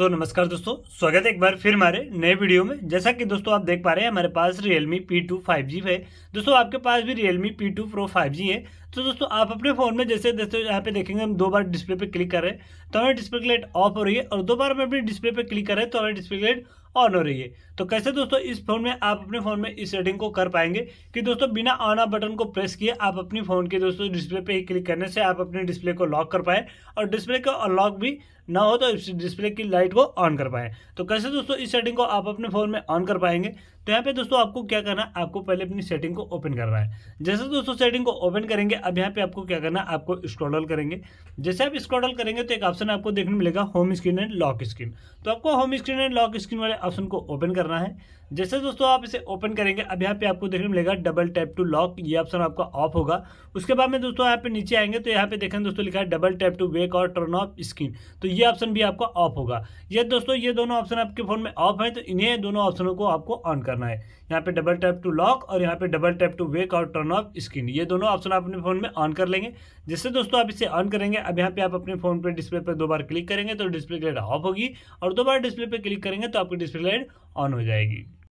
सो so, नमस्कार दोस्तों स्वागत है एक बार फिर हमारे नए वीडियो में जैसा कि दोस्तों आप देख पा रहे हैं हमारे पास Realme P2 5G है दोस्तों आपके पास भी Realme P2 Pro 5G है तो दोस्तों आप अपने फ़ोन में जैसे जैसे यहाँ पे देखेंगे हम दो बार डिस्प्ले पे क्लिक कर रहे हैं तो हमारे डिस्प्ले की लाइट ऑफ हो रही है और दो बार हम अपने डिस्प्ले पे क्लिक कर रहे हैं तो हमारे डिस्प्ले की लाइट ऑन हो रही है तो कैसे दोस्तों इस फोन में आप अपने फोन में इस सेटिंग को कर पाएंगे कि दोस्तों बिना ऑन ऑफ बटन को प्रेस किए आप अपनी फोन के दोस्तों डिस्प्ले पे ही क्लिक करने से आप अपने डिस्प्ले को लॉक कर पाए और डिस्प्ले को अनलॉक भी ना हो तो इस डिस्प्ले की लाइट को ऑन कर पाए तो कैसे दोस्तों इस सेटिंग को आप अपने फोन में ऑन कर पाएंगे तो यहाँ पे दोस्तों आपको क्या करना है आपको पहले अपनी सेटिंग को ओपन करना है जैसे दोस्तों सेटिंग को ओपन करेंगे अब यहाँ पे आपको क्या करना है आपको स्क्रॉल करेंगे जैसे आप स्क्रॉल करेंगे तो एक ऑप्शन आपको देखने मिलेगा home screen and lock screen तो आपको home screen and lock screen वाले ऑप्शन को ओपन करना है जैसे दोस्तों आप इसे ओपन करेंगे अब यहाँ पे आपको देखने मिलेगा डबल टैप टू लॉक ये ऑप्शन आपका ऑफ होगा उसके बाद में दोस्तों यहाँ पे नीचे आएंगे तो यहाँ पे देखें दोस्तों लिखा है डबल टैप टू वेक और टर्न ऑफ स्क्रीन तो ये ऑप्शन भी आपका ऑफ होगा ये दोस्तों ये दोनों ऑप्शन आपके फोन में ऑफ है तो इन्हें दोनों ऑप्शनों को आपको ऑन करना है यहाँ पे डबल टैप टू लॉक और यहाँ पे डबल टैप टू वेक और टर्न ऑफ स्क्रीन ये दोनों ऑप्शन आप अपने फोन में ऑन कर लेंगे जिससे दोस्तों आप इसे ऑन करेंगे अब यहाँ पे आप अपने फोन पर डिस्प्ले पर दो बार क्लिक करेंगे तो डिस्प्ले ग्रेड ऑफ होगी और दो बार डिस्प्ले पर क्लिक करेंगे तो आपकी डिस्प्ले लाइट ऑन हो जाएगी